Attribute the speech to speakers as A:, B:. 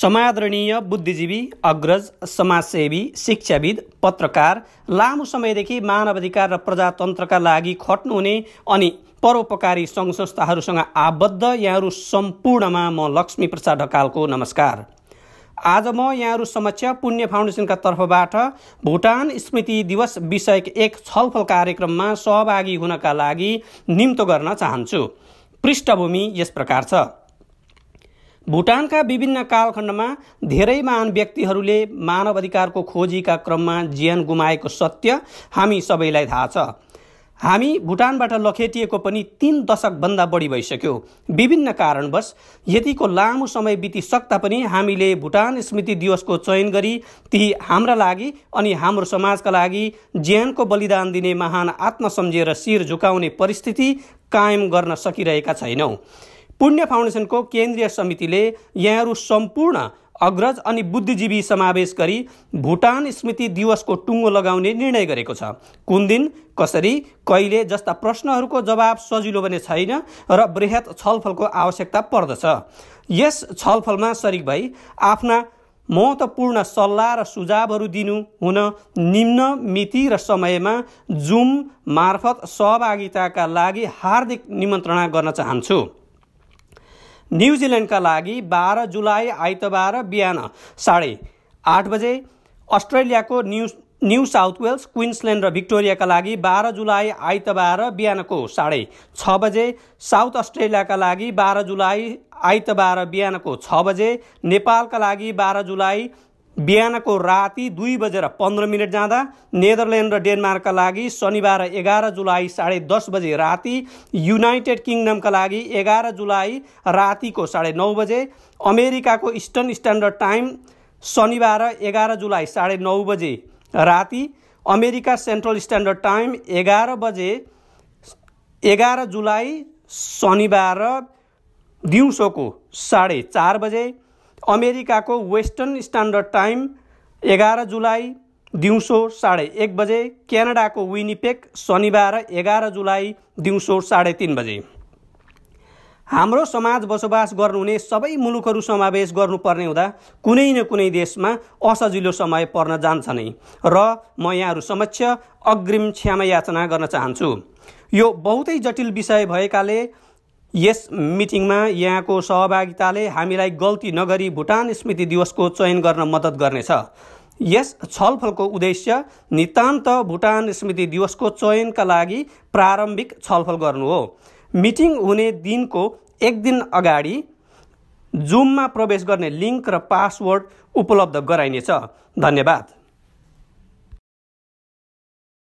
A: समादरणीय बुद्धिजीवी अग्रज समाजसेवी शिक्षाविद पत्रकार लामो समयदेखि मानवाधिकार र प्रजातन्त्रका लागि खट्नुहुने अनि परोपकारी सङ्घ संस्थाहरूसँग आबद्ध यहाँहरू सम्पूर्णमा म लक्ष्मी प्रसाद ढकालको नमस्कार आज म यहाँहरू समक्ष पुण्य फाउन्डेसनका तर्फबाट भुटान स्मृति दिवस विषयक एक छलफल कार्यक्रममा सहभागी हुनका लागि निम्तो गर्न चाहन्छु पृष्ठभूमि यस प्रकार छ भुटानका विभिन्न कालखण्डमा धेरै महान व्यक्तिहरूले मानव अधिकारको खोजीका क्रममा ज्यान गुमाएको सत्य हामी सबैलाई थाहा छ हामी भुटानबाट लखेटिएको पनि तिन दशकभन्दा बढी भइसक्यो विभिन्न कारणवश यतिको लामो समय बितिसक्दा पनि हामीले भुटान स्मृति दिवसको चयन गरी ती हाम्रा लागि अनि हाम्रो समाजका लागि ज्यानको बलिदान दिने महान आत्मसम्झेर शिर झुकाउने परिस्थिति कायम गर्न सकिरहेका छैनौँ पुण्य फाउन्डेसनको केन्द्रीय समितिले यहाँहरू सम्पूर्ण अग्रज अनि बुद्धिजीवी समावेश गरी भुटान स्मृति दिवसको टुङ्गो लगाउने निर्णय गरेको छ कुन दिन कसरी कहिले जस्ता प्रश्नहरूको जवाब सजिलो भने छैन र वृहत छलफलको आवश्यकता पर्दछ यस छलफलमा सरिक भई आफ्ना महत्त्वपूर्ण सल्लाह र सुझावहरू दिनु हुन निम्न मिति र समयमा जुम मार्फत सहभागिताका लागि हार्दिक निमन्त्रणा गर्न चाहन्छु न्युजिल्यान्डका लागि बाह्र जुलाई आइतबार बिहान साढे आठ बजे अस्ट्रेलियाको new new South Wales Queensland र भिक्टोरियाका लागि बाह्र जुलाई आइतबार बिहानको साढे छ बजे साउथ अस्ट्रेलियाका लागि बाह्र जुलाई आइतबार बिहानको छ बजे नेपालका लागि बाह्र जुलाई बिहानको राति दुई बजेर पन्ध्र मिनट जाँदा नेदरल्यान्ड र डेनमार्कका लागि शनिबार एघार जुलाई साढे दस बजे राति युनाइटेड किङडमका लागि एघार जुलाई रातिको साढे नौ बजे अमेरिकाको इस्टर्न स्ट्यान्डर्ड टाइम शनिबार एघार जुलाई साढे नौ बजे राति अमेरिका सेन्ट्रल स्ट्यान्डर्ड टाइम एघार बजे एघार जुलाई शनिबार दिउँसोको साढे चार बजे अमेरिकाको वेस्टर्न स्ट्यान्डर्ड टाइम एघार जुलाई दिउँसो साढे एक बजे क्यानाडाको विनिपेक शनिबार एघार जुलाई दिउँसो साढे तिन बजे हाम्रो समाज बसोबास गर्नुहुने सबै मुलुकहरू समावेश गर्नुपर्ने हुँदा कुनै न कुनै देशमा असजिलो समय पर्न जान्छ नै र म यहाँहरू समक्ष अग्रिम क्षमा याचना गर्न चाहन्छु यो बहुतै जटिल विषय भएकाले यस मिटिङमा यहाँको सहभागिताले हामीलाई गल्ती नगरी भुटान स्मृति दिवसको चयन गर्न मद्दत गर्नेछ यस छलफलको उद्देश्य नितान्त भुटान स्मृति दिवसको चयनका लागि प्रारम्भिक छलफल गर्नु हो मिटिङ हुने दिनको एक दिन अगाडि जुममा प्रवेश गर्ने लिङ्क र पासवर्ड उपलब्ध गराइनेछ धन्यवाद